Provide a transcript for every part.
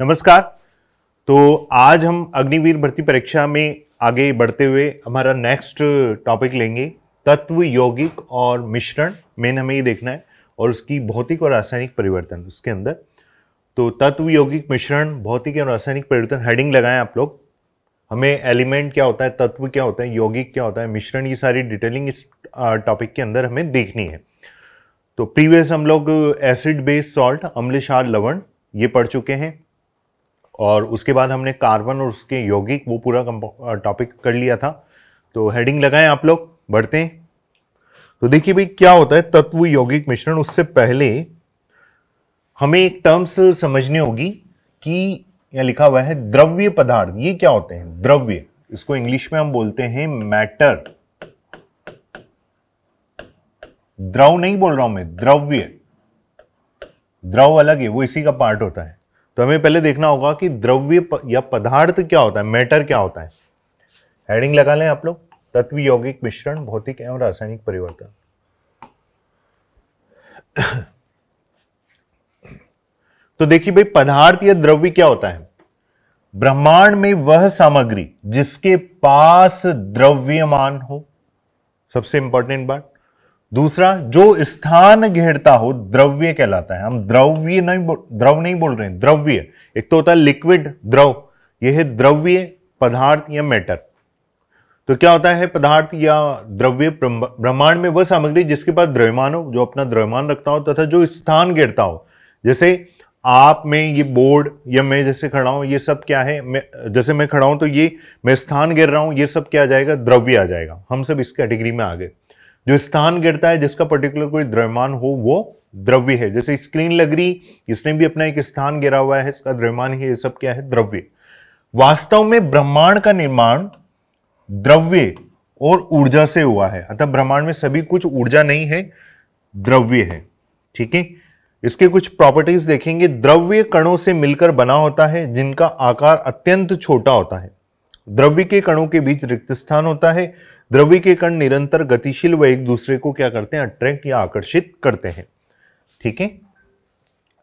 नमस्कार तो आज हम अग्निवीर भर्ती परीक्षा में आगे बढ़ते हुए हमारा नेक्स्ट टॉपिक लेंगे तत्व यौगिक और मिश्रण मेन हमें ये देखना है और उसकी भौतिक और रासायनिक परिवर्तन उसके अंदर तो तत्व यौगिक मिश्रण भौतिक और रासायनिक परिवर्तन हेडिंग लगाएं आप लोग हमें एलिमेंट क्या होता है तत्व क्या होता है यौगिक क्या होता है मिश्रण ये सारी डिटेलिंग इस टॉपिक के अंदर हमें देखनी है तो प्रीवियस हम लोग एसिड बेस्ड सॉल्ट अम्लिशार लवण ये पढ़ चुके हैं और उसके बाद हमने कार्बन और उसके यौगिक वो पूरा टॉपिक कर लिया था तो हेडिंग लगाएं आप लोग बढ़ते हैं तो देखिए भाई क्या होता है तत्व यौगिक मिश्रण उससे पहले हमें एक टर्म्स समझनी होगी कि यह लिखा हुआ है द्रव्य पदार्थ ये क्या होते हैं द्रव्य इसको इंग्लिश में हम बोलते हैं मैटर द्रव नहीं बोल रहा हूं मैं द्रव्य द्रव अलग है वो इसी का पार्ट होता है तो हमें पहले देखना होगा कि द्रव्य या पदार्थ क्या होता है मैटर क्या होता है हेडिंग लगा लें आप लोग तत्व यौगिक मिश्रण भौतिक एवं रासायनिक परिवर्तन तो देखिए भाई पदार्थ या द्रव्य क्या होता है ब्रह्मांड में वह सामग्री जिसके पास द्रव्यमान हो सबसे इंपॉर्टेंट बात दूसरा जो स्थान घेरता हो द्रव्य कहलाता है हम द्रव्य नहीं द्रव नहीं बोल रहे द्रव्य एक तो होता है लिक्विड द्रव यह है द्रव्य पदार्थ या मैटर तो क्या होता है पदार्थ या द्रव्य ब्रह्मांड में वह सामग्री जिसके पास द्रव्यमान हो जो अपना द्रव्यमान रखता हो तथा जो स्थान घेरता हो जैसे आप में ये बोर्ड या मैं जैसे खड़ा हूं ये सब क्या है मैं जैसे मैं खड़ा हूं तो ये मैं स्थान घेर रहा हूं ये सब क्या आ जाएगा द्रव्य आ जाएगा हम सब इस कैटेगरी में आ गए जो स्थान गिरता है जिसका पर्टिकुलर कोई द्रव्यमान हो वो द्रव्य है जैसे स्क्रीन लग रही इसने भी अपना एक स्थान गिरा हुआ है इसका द्रव्यमान ही ये सब क्या है द्रव्य वास्तव में ब्रह्मांड का निर्माण द्रव्य और ऊर्जा से हुआ है अतः ब्रह्मांड में सभी कुछ ऊर्जा नहीं है द्रव्य है ठीक है इसके कुछ प्रॉपर्टीज देखेंगे द्रव्य कणों से मिलकर बना होता है जिनका आकार अत्यंत छोटा होता है द्रव्य के कणों के बीच रिक्त स्थान होता है द्रव्य के कण निरंतर गतिशील व एक दूसरे को क्या करते हैं अट्रैक्ट या आकर्षित करते हैं ठीक है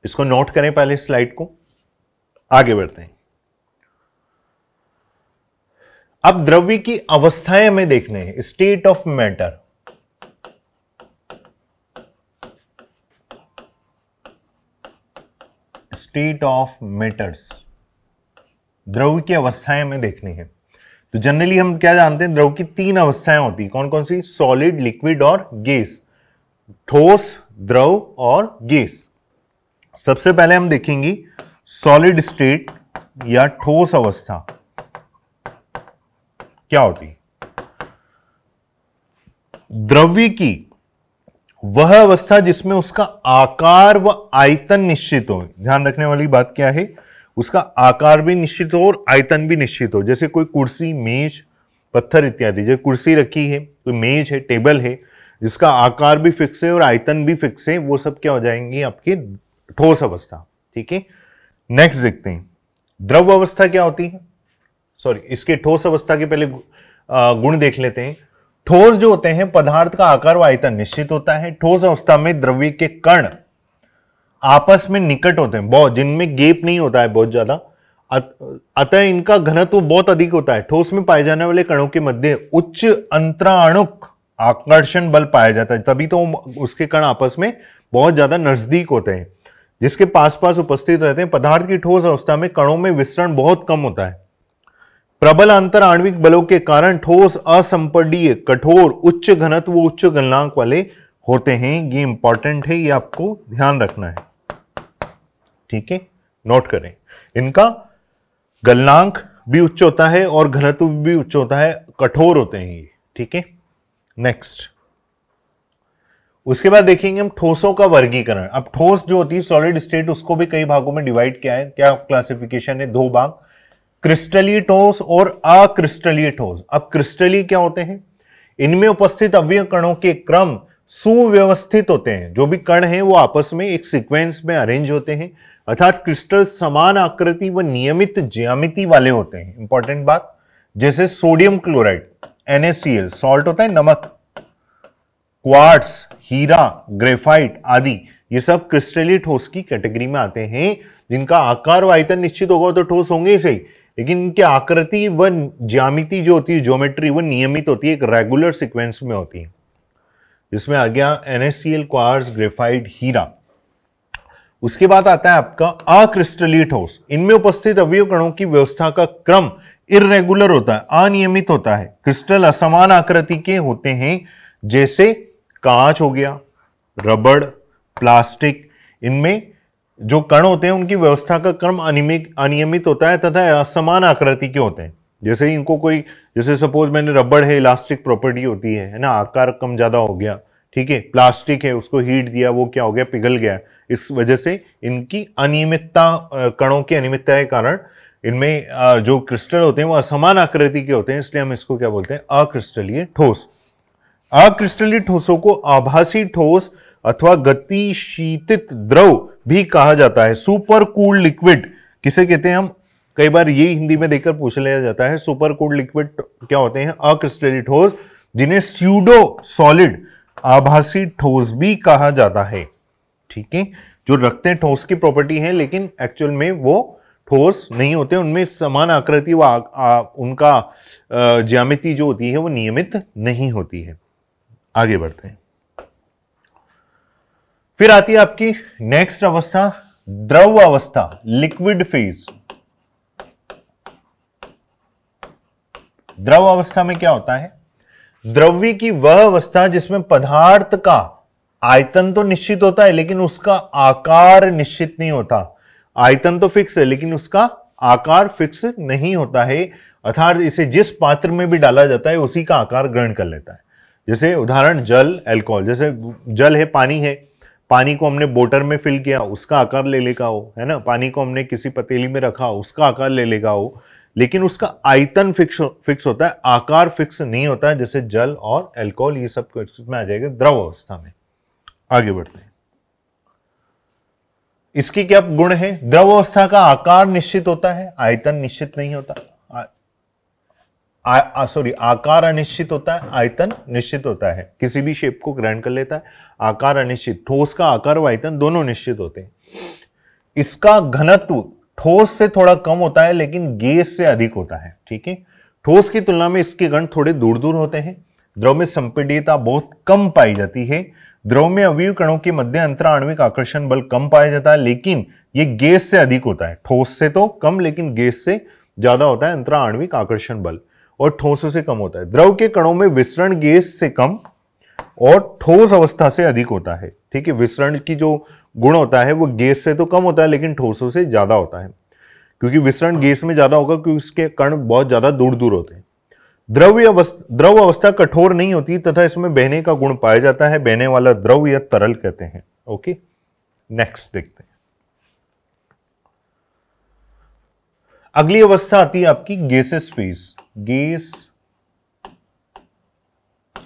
इसको नोट करें पहले स्लाइड को आगे बढ़ते हैं अब द्रव्य की अवस्थाएं हमें देखने हैं state of matter state of matters द्रव्य की अवस्थाएं हमें देखनी है तो जनरली हम क्या जानते हैं द्रव की तीन अवस्थाएं होती कौन कौन सी सॉलिड लिक्विड और गैस ठोस द्रव और गैस सबसे पहले हम देखेंगे सॉलिड स्टेट या ठोस अवस्था क्या होती द्रव्य की वह अवस्था जिसमें उसका आकार व आयतन निश्चित हो ध्यान रखने वाली बात क्या है उसका आकार भी निश्चित हो और आयतन भी निश्चित हो जैसे कोई कुर्सी मेज पत्थर इत्यादि जैसे कुर्सी रखी है कोई मेज है टेबल है जिसका आकार भी फिक्स है और आयतन भी फिक्स है वो सब क्या हो जाएंगी आपकी ठोस अवस्था ठीक है नेक्स्ट देखते हैं द्रव अवस्था क्या होती है सॉरी इसके ठोस अवस्था के पहले गुण देख लेते हैं ठोस जो होते हैं पदार्थ का आकार व आयतन निश्चित होता है ठोस अवस्था में द्रव्य के कण आपस में निकट होते हैं बहुत जिनमें गेप नहीं होता है बहुत ज्यादा अतः इनका घनत्व बहुत अधिक होता है ठोस में पाए जाने वाले कणों के मध्य उच्च अंतराणुक आकर्षण बल पाया जाता है तभी तो उसके कण आपस में बहुत ज्यादा नजदीक होते हैं जिसके पास पास उपस्थित रहते हैं पदार्थ की ठोस अवस्था में कणों में विस्तरण बहुत कम होता है प्रबल अंतर आणविक बलों के कारण ठोस असंपर्डीय कठोर उच्च घनत्व उच्च गलनांक वाले होते हैं ये इंपॉर्टेंट है ये आपको ध्यान रखना है ठीक है नोट करें इनका गलनांक भी उच्च होता है और घनत्व भी उच्च होता है कठोर होते हैं ये ठीक है नेक्स्ट उसके बाद देखेंगे हम ठोसों का वर्गीकरण अब ठोस जो होती है सॉलिड स्टेट उसको भी कई भागों में डिवाइड किया है क्या क्लासिफिकेशन है दो भाग क्रिस्टलीय ठोस और अक्रिस्टलीय ठोस अब क्रिस्टलीय क्या होते हैं इनमें उपस्थित अव्य कणों के क्रम सुव्यवस्थित होते हैं जो भी कण हैं वो आपस में एक सीक्वेंस में अरेंज होते हैं अर्थात क्रिस्टल समान आकृति व नियमित ज्यामिति वाले होते हैं इंपॉर्टेंट बात जैसे सोडियम क्लोराइड एनएससीएल सॉल्ट होता है नमक क्वार्ट्स हीरा ग्रेफाइट आदि ये सब क्रिस्टली ठोस की कैटेगरी में आते हैं जिनका आकार व आयतन निश्चित होगा तो ठोस होंगे सही लेकिन इनकी आकृति व ज्यामिति जो होती है ज्योमेट्री वो नियमित होती है एक रेगुलर सिक्वेंस में होती है जिसमें आ गया एनएससीएल क्वार्स ग्रेफाइड हीरा उसके बाद आता है आपका अक्रिस्टली ठोस इनमें उपस्थित अवयव कणों की व्यवस्था का क्रम इरेगुलर होता है अनियमित होता है क्रिस्टल असमान आकृति के होते हैं जैसे कांच हो गया रबड़ प्लास्टिक इनमें जो कण होते हैं उनकी व्यवस्था का क्रम अनियमित अनियमित होता है तथा असमान आकृति के होते हैं जैसे इनको कोई जैसे सपोज मैंने रबड़ है इलास्टिक प्रॉपर्टी होती है है ना आकार कम ज़्यादा हो गया ठीक है प्लास्टिक है उसको हीट दिया वो क्या हो गया पिघल गया इस वजह से इनकी अनियमितता कणों की अनियमितता के कारण इनमें जो क्रिस्टल होते हैं वो असमान आकृति के होते हैं इसलिए हम इसको क्या बोलते हैं अक्रिस्टलीय ठोस अक्रिस्टलीय ठोसों को आभासी ठोस अथवा गतिशीतित द्रव भी कहा जाता है सुपर कूल लिक्विड किसे कहते हैं हम कई बार ये हिंदी में देखकर पूछ लिया जाता है सुपर कूल लिक्विड क्या होते हैं अक्रिस्टलीय ठोस जिन्हें स्यूडो सॉलिड आभासी ठोस भी कहा जाता है ठीक है जो रखते हैं ठोस की प्रॉपर्टी है लेकिन एक्चुअल में वो ठोस नहीं होते उनमें समान आकृति व उनका ज्यामिति जो होती है वो नियमित नहीं होती है आगे बढ़ते हैं फिर आती है आपकी नेक्स्ट अवस्था द्रव अवस्था लिक्विड फेज द्रव अवस्था में क्या होता है द्रव्य की वह अवस्था जिसमें पदार्थ का आयतन तो निश्चित होता है लेकिन उसका आकार निश्चित नहीं होता आयतन तो फिक्स है लेकिन उसका आकार फिक्स नहीं होता है अर्थात इसे जिस पात्र में भी डाला जाता है उसी का आकार ग्रहण कर लेता है जैसे उदाहरण जल एल्कोहल जैसे जल है पानी है पानी को हमने बोटर में फिल किया उसका आकार ले लेगा हो है ना पानी को हमने किसी पतीली में रखा उसका आकार ले लेगा हो लेकिन उसका आयतन फिक्स फिक्स होता है आकार फिक्स नहीं होता है जैसे जल और एल्कोहल ये सब में आ जाएगा द्रव अवस्था में आगे बढ़ते हैं इसकी क्या गुण है द्रव अवस्था का आकार निश्चित होता है आयतन निश्चित नहीं होता सॉरी आकार अनिश्चित होता है आयतन निश्चित होता है किसी भी शेप को ग्रहण कर लेता है आकार अनिश्चित ठोस का आकार व आयतन दोनों निश्चित होते हैं इसका घनत्व ठोस से थोड़ा कम होता है लेकिन गैस से अधिक होता है ठीक है ठोस की तुलना में इसके गण थोड़े दूर दूर होते हैं द्रव में संपीडियता बहुत कम पाई जाती है द्रव में अवय कणों के मध्य अंतरा आणविक आकर्षण बल कम पाया जाता है लेकिन ये गैस से अधिक होता है ठोस से तो कम लेकिन गैस से ज्यादा होता है अंतरा आणविक आकर्षण बल और ठोसों से कम होता है द्रव के कणों में विसरण गैस से कम और ठोस अवस्था से अधिक होता है ठीक है विसरण की जो गुण होता है वो गैस से तो कम होता है लेकिन ठोसों से ज्यादा होता है क्योंकि विसरण गैस में ज्यादा होगा क्योंकि उसके कण बहुत ज्यादा दूर दूर होते हैं द्रव्य द्रव अवस्था कठोर नहीं होती तथा इसमें बहने का गुण पाया जाता है बहने वाला द्रव या तरल कहते हैं ओके नेक्स्ट देखते हैं अगली अवस्था आती है आपकी गेसेस फेज गेस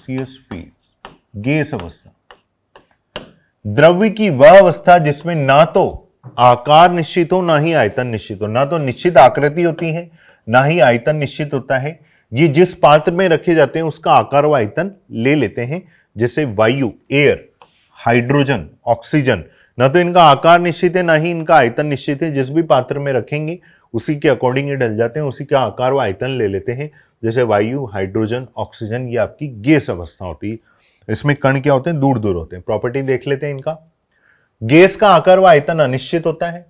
सीएस फेज गेस अवस्था द्रव्य की वह अवस्था जिसमें ना तो आकार निश्चित हो ना ही आयतन निश्चित हो ना तो निश्चित आकृति होती है ना ही आयतन निश्चित होता है ये जिस पात्र में रखे जाते हैं उसका आकार व आयतन ले लेते हैं जैसे वायु एयर हाइड्रोजन ऑक्सीजन ना तो इनका आकार निश्चित है ना ही इनका आयतन निश्चित है जिस भी पात्र में रखेंगे उसी के अकॉर्डिंग ये डल जाते हैं उसी का आकार व आयतन ले लेते हैं जैसे वायु हाइड्रोजन ऑक्सीजन ये आपकी गैस अवस्था होती है इसमें कण क्या होते हैं दूर दूर होते हैं प्रॉपर्टी देख लेते हैं इनका गैस का आकार व आयतन अनिश्चित होता है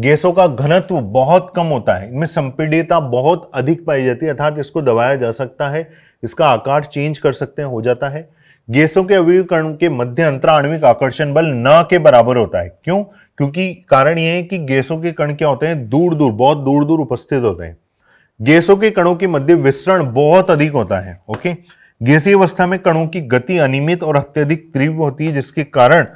गैसों का घनत्व बहुत कम होता है इनमें संपीडियता बहुत अधिक पाई जाती है अर्थात इसको दबाया जा सकता है इसका आकार चेंज कर सकते हैं हो जाता है गैसों के अवयुकरण के मध्य अंतराणविक आकर्षण बल न के बराबर होता है क्यों क्योंकि कारण यह है कि गैसों के कण क्या होते हैं दूर दूर बहुत दूर दूर उपस्थित होते हैं गैसों के कणों के मध्य विस्तरण बहुत अधिक होता है ओके गैसीय अवस्था में कणों की गति अनियमित और अत्यधिक तीव्र होती है जिसके कारण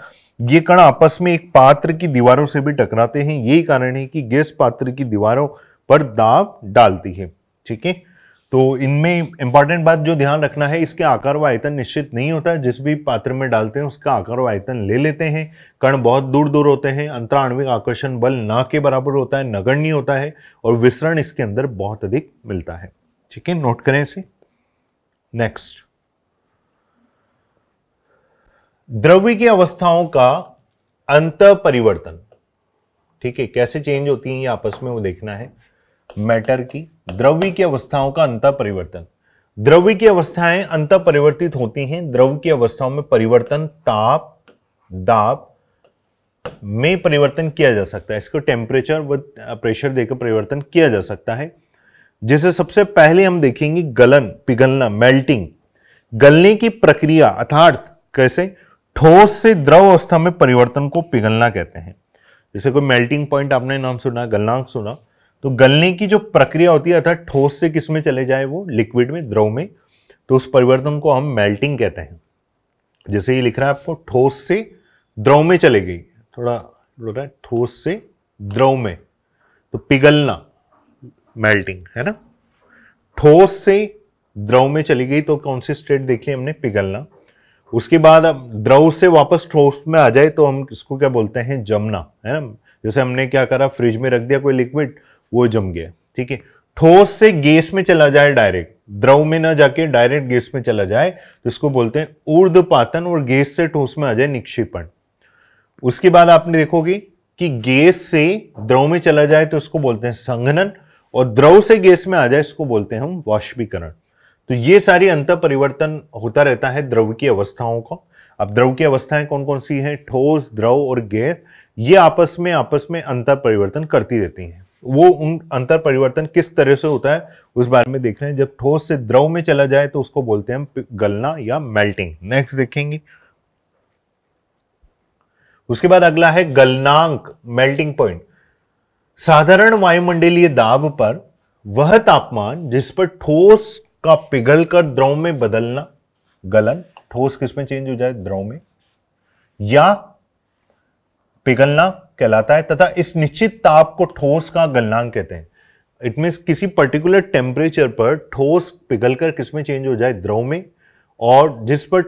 ये कण आपस में एक पात्र की दीवारों से भी टकराते हैं यही कारण है कि गैस पात्र की दीवारों पर दाब डालती है ठीक है तो इनमें इंपॉर्टेंट बात जो ध्यान रखना है इसके आकार व आयतन निश्चित नहीं होता जिस भी पात्र में डालते हैं उसका आकार व आयतन ले लेते हैं कण बहुत दूर दूर होते हैं अंतराणविक आकर्षण बल ना के बराबर होता है नगण्य होता है और विसरण इसके अंदर बहुत अधिक मिलता है ठीक है नोट करें इसे नेक्स्ट द्रव्य की अवस्थाओं का अंत परिवर्तन ठीक है कैसे चेंज होती है ये आपस में वो देखना है मैटर की द्रव्य की अवस्थाओं का अंत परिवर्तन द्रव्य की अवस्थाएं अंत परिवर्तित होती हैं द्रव्य की अवस्थाओं में परिवर्तन ताप दाब में परिवर्तन किया जा सकता है इसको टेम्परेचर व प्रेशर देकर परिवर्तन किया जा सकता है जिसे सबसे पहले हम देखेंगे गलन पिघलना मेल्टिंग गलने की प्रक्रिया अर्थात कैसे ठोस से द्रव अवस्था में परिवर्तन को पिघलना कहते हैं जैसे कोई मेल्टिंग पॉइंट आपने नाम सुना गलनांक सुना तो गलने की जो प्रक्रिया होती है अर्थात ठोस से किस में चले जाए वो लिक्विड में द्रव में तो उस परिवर्तन को हम मेल्टिंग कहते हैं जैसे ये लिख रहा है आपको ठोस से द्रव में चले गई थोड़ा बोल रहा है ठोस से द्रव में तो पिघलना मेल्टिंग है ना ठोस से द्रव में चली गई तो कौन सी स्टेट देखी हमने पिघलना उसके बाद अब द्रव से वापस ठोस में आ जाए तो हम इसको क्या बोलते हैं जमना है ना जैसे हमने क्या करा फ्रिज में रख दिया कोई लिक्विड वो जम गया ठीक है ठोस से गैस में चला जाए डायरेक्ट द्रव में ना जाके डायरेक्ट गैस में चला जाए तो इसको बोलते हैं ऊर्ध पातन और गैस से ठोस में आ जाए निक्षेपण उसके बाद आपने देखोगे कि गैस से द्रव में चला जाए तो उसको बोलते हैं संघनन और द्रव से गैस में आ जाए इसको बोलते हैं हम वाष्पीकरण तो ये सारी अंत परिवर्तन होता रहता है द्रव की अवस्थाओं का अब द्रव की अवस्थाएं कौन कौन सी हैं ठोस द्रव और गैर ये आपस में आपस में अंतर परिवर्तन करती रहती हैं वो उन अंतर परिवर्तन किस तरह से होता है उस बारे में देख रहे हैं जब ठोस से द्रव में चला जाए तो उसको बोलते हैं हम गलना या मेल्टिंग नेक्स्ट देखेंगे उसके बाद अगला है गलनांक मेल्टिंग पॉइंट साधारण वायुमंडलीय दाब पर वह तापमान जिस पर ठोस का पिघलकर द्रव में बदलना गलन ठोस किसमें चेंज हो जाए द्रव में या पिघलना कहलाता है तथा इस निश्चित ताप को ठोस का गलनांक कहते हैं इट मीन किसी पर्टिकुलर टेम्परेचर पर ठोस पिघलकर किसमें चेंज हो जाए द्रव में और जिस पर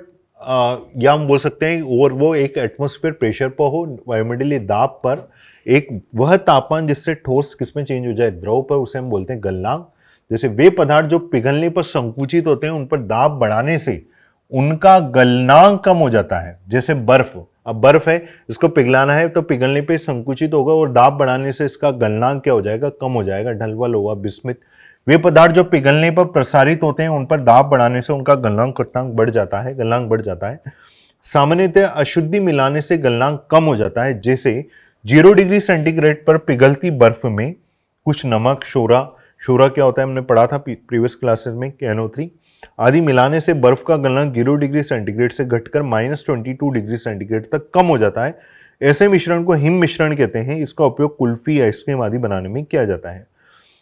या हम बोल सकते हैं और वो एक एटमोस्फेयर प्रेशर पर हो वायुमंडलीय दाब पर एक वह तापमान जिससे ठोस किसमें चेंज हो जाए द्रव पर उसे हम बोलते हैं गलनांक जैसे वे पदार्थ जो पिघलने पर संकुचित होते हैं उन पर दाब बढ़ाने से उनका गलनांक कम हो जाता है जैसे बर्फ अब बर्फ है इसको पिघलाना है तो पिघलने पे संकुचित होगा और दाब बढ़ाने से इसका गलनांक क्या हो जाएगा कम हो जाएगा ढलवल होगा विस्मित वे पदार्थ जो पिघलने पर प्रसारित होते हैं उन पर दाब बढ़ाने से उनका गलनांक कटनांक बढ़ जाता है गलनांक बढ़ जाता है सामान्यतः अशुद्धि मिलाने से गलनांक कम हो जाता है जैसे जीरो डिग्री सेंटीग्रेड पर पिघलती बर्फ में कुछ नमक शोरा शूरा क्या होता है हमने पढ़ा था प्रीवियस क्लासेस में के एनओ थ्री आदि मिलाने से बर्फ का गलना जीरो डिग्री सेंटीग्रेड से घटकर minus twenty two degree centigrade तक कम हो जाता है ऐसे मिश्रण को हिम मिश्रण कहते हैं इसका उपयोग कुल्फी आइसक्रीम आदि बनाने में किया जाता है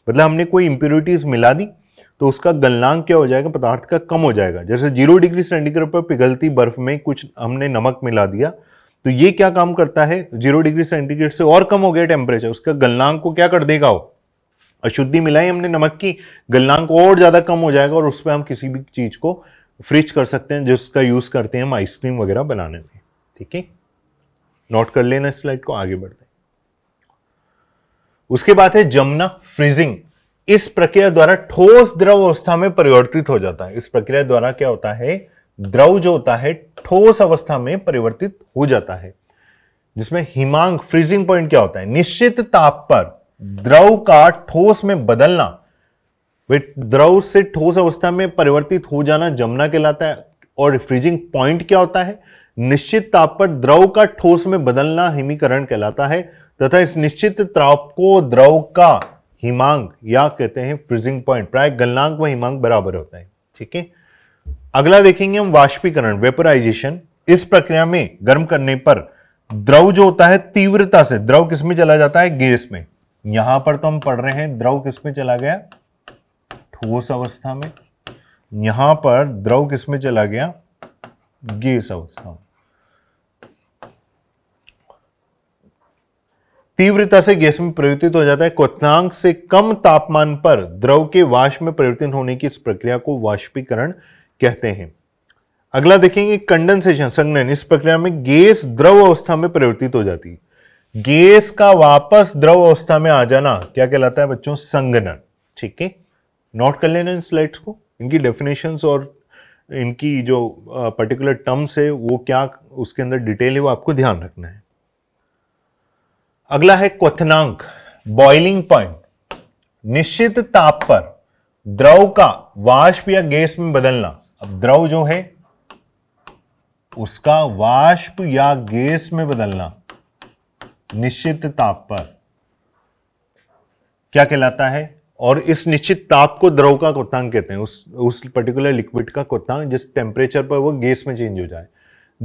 मतलब हमने कोई इंप्योरिटीज मिला दी तो उसका गलनांक क्या हो जाएगा पदार्थ का कम हो जाएगा जैसे जीरो डिग्री सेंटीग्रेड पर पिघलती बर्फ में कुछ हमने नमक मिला दिया तो ये क्या काम करता है जीरो डिग्री सेंटीग्रेड से और कम हो गया टेम्परेचर उसका गलनांक को क्या कर देगा वो अशुद्धि मिलाई हमने नमक की गलनांक और ज़्यादा कम हो जाएगा और उस पर हम किसी भी चीज़ को फ्रिज कर सकते हैं जिसका यूज़ करते हैं हम आइसक्रीम वगैरह बनाने में ठीक है नोट कर लेना स्लाइड को आगे बढ़ते हैं उसके बाद है जमना फ्रीजिंग इस प्रक्रिया द्वारा ठोस द्रव अवस्था में परिवर्तित हो जाता है इस प्रक्रिया द्वारा क्या होता है द्रव जो होता है ठोस अवस्था में परिवर्तित हो जाता है जिसमें हिमांक फ्रीजिंग पॉइंट क्या होता है निश्चित ताप पर द्रव का ठोस में बदलना द्रव से ठोस अवस्था में परिवर्तित हो जाना जमना कहलाता है और फ्रीजिंग पॉइंट क्या होता है निश्चित ताप पर द्रव का ठोस में बदलना हिमीकरण कहलाता है तथा इस निश्चित ताप को द्रव का हिमांक या कहते हैं फ्रीजिंग पॉइंट प्राय गलनांक व हिमांग बराबर होता है ठीक है अगला देखेंगे हम वाष्पीकरण वेपराइजेशन इस प्रक्रिया में गर्म करने पर द्रव जो होता है तीव्रता से द्रव किसमें चला जाता है गैस में यहां पर तो हम पढ़ रहे हैं द्रव किसमें चला गया ठोस अवस्था में यहां पर द्रव किसमें चला गया गैस अवस्था में तीव्रता से गैस में परिवर्तित हो जाता है क्वनांक से कम तापमान पर द्रव के वाष्प में परिवर्तित होने की इस प्रक्रिया को वाष्पीकरण कहते हैं अगला देखेंगे कंडेंसेशन संघनन इस प्रक्रिया में गैस द्रव अवस्था में परिवर्तित हो जाती है गैस का वापस द्रव अवस्था में आ जाना क्या कहलाता है बच्चों संगनन ठीक है नोट कर लेना इन स्लाइड्स को इनकी डेफिनेशन और इनकी जो पर्टिकुलर टर्म्स है वो क्या उसके अंदर डिटेल है वो आपको ध्यान रखना है अगला है क्वनांक बॉइलिंग पॉइंट निश्चित ताप पर द्रव का वाष्प या गैस में बदलना अब द्रव जो है उसका वाष्प या गैस में बदलना निश्चित ताप पर क्या कहलाता है और इस निश्चित ताप को द्रव का कोतांग कहते हैं उस उस पर्टिकुलर लिक्विड का कोतांग जिस टेम्परेचर पर वो गैस में चेंज हो जाए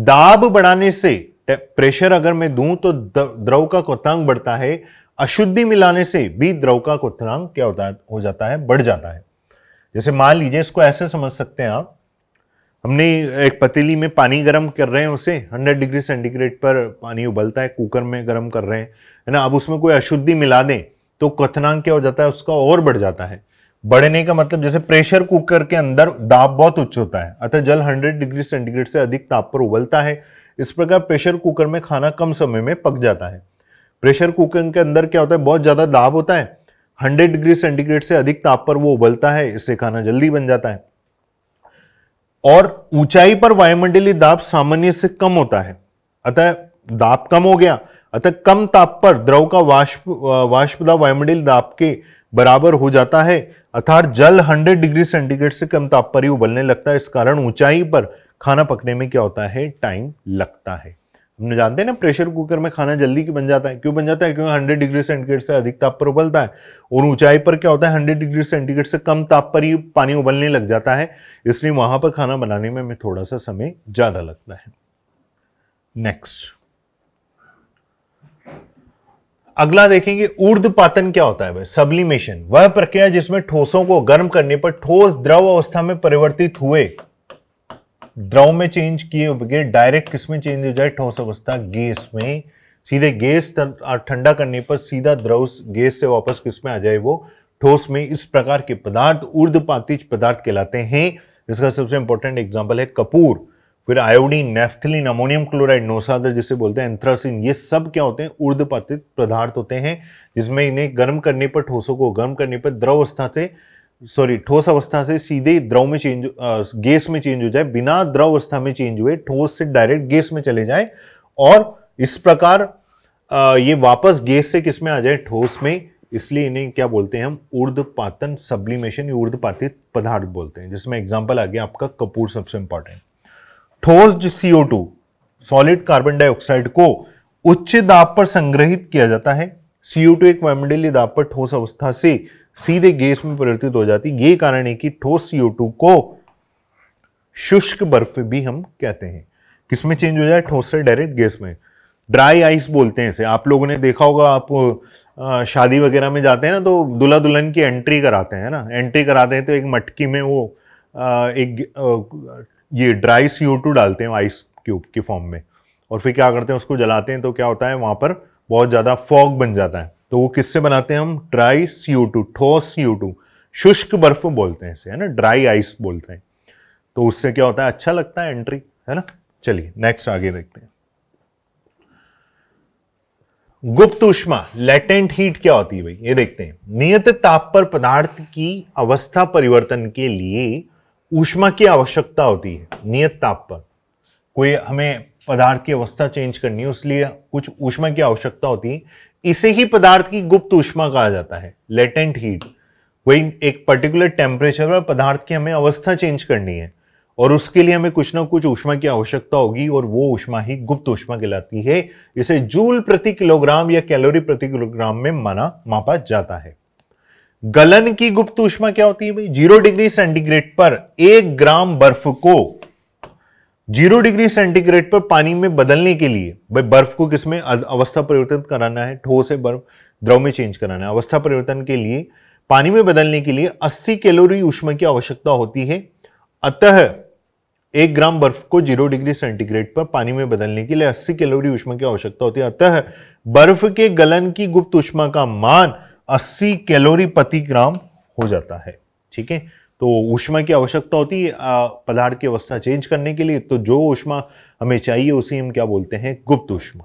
दाब बढ़ाने से प्रेशर अगर मैं दूं तो द्रव का कोतांग बढ़ता है अशुद्धि मिलाने से भी द्रव का कोतांग क्या होता है हो जाता है बढ़ जाता है जैसे मान लीजिए इसको ऐसे समझ सकते हैं आप हमने एक पतीली में पानी गर्म कर रहे हैं उसे 100 डिग्री सेंटीग्रेड पर पानी उबलता है कुकर में गर्म कर रहे हैं है ना अब उसमें कोई अशुद्धि मिला दें तो कथनांक क्या हो जाता है उसका और बढ़ जाता है बढ़ने का मतलब जैसे प्रेशर कुकर के अंदर दाब बहुत उच्च होता है अतः जल 100 डिग्री सेंटीग्रेड से अधिक ताप पर उबलता है इस प्रकार प्रेशर कुकर में खाना कम समय में पक जाता है प्रेशर कुकर के अंदर क्या होता है बहुत ज़्यादा दाब होता है 100 डिग्री सेंटीग्रेड से अधिक ताप पर वो उबलता है इससे खाना जल्दी बन जाता है और ऊंचाई पर वायुमंडलीय दाब सामान्य से कम होता है अतः दाब कम हो गया अतः कम ताप पर द्रव का वाष्प वाष्पदा दाब वायुमंडलीय दाब के बराबर हो जाता है अर्थात जल 100 डिग्री सेंटीग्रेड से कम ताप पर ही उबलने लगता है इस कारण ऊंचाई पर खाना पकने में क्या होता है टाइम लगता है हम जानते हैं ना प्रेशर कुकर में खाना जल्दी की बन जाता है क्यों बन जाता है क्योंकि हंड्रेड डिग्री सेंटीग्रेड से अधिक ताप पर उबलता है और ऊंचाई पर क्या होता है हंड्रेड डिग्री सेंटीग्रेड से कम ताप पर ही पानी उबलने लग जाता है इसलिए वहां पर खाना बनाने में में थोड़ा सा समय ज़्यादा लगता है नेक्स्ट अगला देखेंगे ऊर्ध पातन क्या होता है भाई सब्लिमेशन वह प्रक्रिया जिसमें ठोसों को गर्म करने पर ठोस द्रव अवस्था में परिवर्तित हुए द्रव में चेंज किए बगैर डायरेक्ट किस में चेंज हो जाए ठोस अवस्था गैस में सीधे गैस ठंडा करने पर सीधा द्रव गैस से वापस किस में आ जाए वो ठोस में इस प्रकार के पदार्थ ऊर्धपातिज पदार्थ कहलाते हैं इसका सबसे इंपॉर्टेंट एग्जाम्पल है कपूर फिर आयोडीन नेफ्थलीन अमोनियम क्लोराइड नोसादर जिसे बोलते हैं एंथ्रासिन ये सब क्या होते हैं ऊर्धपातित पदार्थ होते हैं जिसमें इन्हें गर्म करने पर ठोसों को गर्म करने पर द्रव अवस्था से सॉरी ठोस अवस्था से सीधे द्रव में चेंज गैस में चेंज हो जाए बिना द्रव अवस्था में चेंज हुए ठोस से डायरेक्ट गैस में चले जाए और इस प्रकार आ, ये वापस गैस से किस में आ जाए ठोस में इसलिए इन्हें क्या बोलते हैं हम ऊर्ध्वपातन सब्लिमेशन या ऊर्ध्वपातित पदार्थ बोलते हैं जिसमें एग्जाम्पल आ गया आपका कपूर सबसे इंपॉर्टेंट ठोस CO two solid carbon dioxide को उच्च दाब पर संग्रहित किया जाता है सीओ टू एक वायुमंडलीय दाब पर ठोस अवस्था से सीधे गैस में परिवर्तित हो जाती ये कारण है कि ठोस सीओ को शुष्क बर्फ भी हम कहते हैं किसमें चेंज हो जाए ठोस से डायरेक्ट गैस में ड्राई आइस बोलते हैं इसे आप लोगों ने देखा होगा आप शादी वगैरह में जाते हैं ना तो दुल्हा दुल्हन की एंट्री कराते हैं ना एंट्री कराते हैं तो एक मटकी में वो एक ये ड्राई सीओ टू डालते हैं आइस क्यूब के फॉर्म में और फिर क्या करते हैं उसको जलाते हैं तो क्या होता है वहां पर बहुत ज़्यादा फॉग बन जाता है तो वो किससे बनाते हैं हम ड्राई सीओ टू ठोस सीओ टू शुष्क बर्फ बोलते हैं इसे है ना ड्राई आइस बोलते हैं तो उससे क्या होता है अच्छा लगता है एंट्री है ना चलिए नेक्स्ट आगे देखते हैं गुप्त उष्मा लेटेंट हीट क्या होती है भाई ये देखते हैं नियत ताप पर पदार्थ की अवस्था परिवर्तन के लिए ऊष्मा की आवश्यकता होती है नियत ताप पर कोई हमें पदार्थ की अवस्था चेंज करनी है उसलिए कुछ ऊष्मा की आवश्यकता होती है इसे ही पदार्थ की गुप्त ऊष्मा कहा जाता है लेटेंट हीट वही एक पर्टिकुलर टेम्परेचर पर पदार्थ की हमें अवस्था चेंज करनी है और उसके लिए हमें कुछ ना कुछ ऊष्मा की आवश्यकता होगी और वो ऊष्मा ही गुप्त ऊष्मा कहलाती है इसे जूल प्रति किलोग्राम या कैलोरी प्रति किलोग्राम में माना मापा जाता है गलन की गुप्त ऊष्मा क्या होती है भाई जीरो डिग्री सेंटीग्रेड पर एक ग्राम बर्फ को जीरो डिग्री सेंटीग्रेड पर पानी में बदलने के लिए भाई बर्फ को किसमें अवस्था परिवर्तन कराना है ठोस से बर्फ द्रव में चेंज कराना है अवस्था परिवर्तन के लिए पानी में बदलने के लिए 80 कैलोरी उष्मा की आवश्यकता होती है अतः एक ग्राम बर्फ को जीरो डिग्री सेंटीग्रेड पर पानी में बदलने के लिए 80 कैलोरी उष्मा की आवश्यकता होती है अतः बर्फ के गलन की गुप्त उष्मा का मान 80 कैलोरी प्रति ग्राम हो जाता है ठीक है तो ऊष्मा की आवश्यकता होती है पदार्थ की अवस्था चेंज करने के लिए तो जो ऊष्मा हमें चाहिए उसे हम क्या बोलते हैं गुप्त ऊष्मा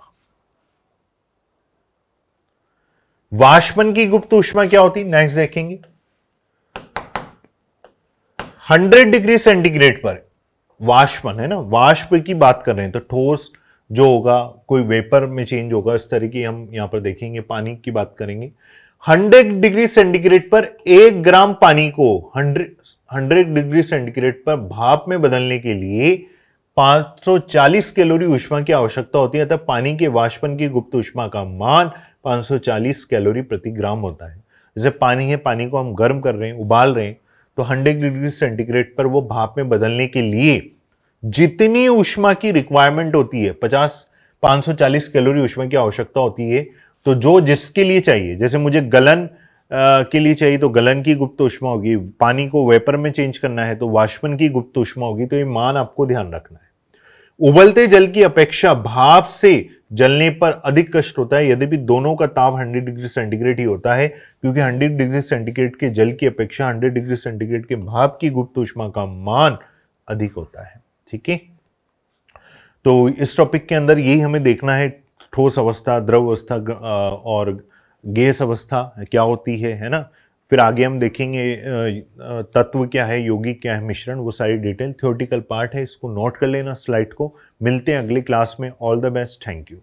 वाष्पन की गुप्त ऊष्मा क्या होती है नेक्स्ट देखेंगे 100 डिग्री सेंटीग्रेड पर वाष्पन है ना वाष्प की बात कर रहे हैं तो ठोस जो होगा कोई वेपर में चेंज होगा इस तरह की हम यहां पर देखेंगे पानी की बात करेंगे 100 डिग्री सेंटीग्रेड पर एक ग्राम पानी को 100 100 डिग्री सेंटीग्रेड पर भाप में बदलने के लिए 540 कैलोरी ऊष्मा की आवश्यकता होती है अतः पानी के वाष्पन की गुप्त ऊष्मा का मान 540 कैलोरी प्रति ग्राम होता है जैसे पानी है पानी को हम गर्म कर रहे हैं उबाल रहे हैं तो 100 डिग्री सेंटीग्रेड पर वो भाप में बदलने के लिए जितनी ऊष्मा की रिक्वायरमेंट होती है 50 540 कैलोरी ऊष्मा की आवश्यकता होती है तो जो जिसके लिए चाहिए जैसे मुझे गलन आ, के लिए चाहिए तो गलन की गुप्त उष्मा होगी पानी को वेपर में चेंज करना है तो वाष्पन की गुप्त उष्मा होगी तो ये मान आपको ध्यान रखना है उबलते जल की अपेक्षा भाप से जलने पर अधिक कष्ट होता है यदि भी दोनों का ताप 100 डिग्री सेंटीग्रेड ही होता है क्योंकि 100 डिग्री सेंटीग्रेड के जल की अपेक्षा 100 डिग्री सेंटीग्रेड के भाप की गुप्त उष्मा का मान अधिक होता है ठीक है तो इस टॉपिक के अंदर यही हमें देखना है ठोस अवस्था द्रव अवस्था और गैस अवस्था क्या होती है है ना फिर आगे हम देखेंगे तत्व क्या है योगी क्या है मिश्रण वो सारी डिटेल थियोटिकल पार्ट है इसको नोट कर लेना स्लाइड को मिलते हैं अगली क्लास में all the best thank you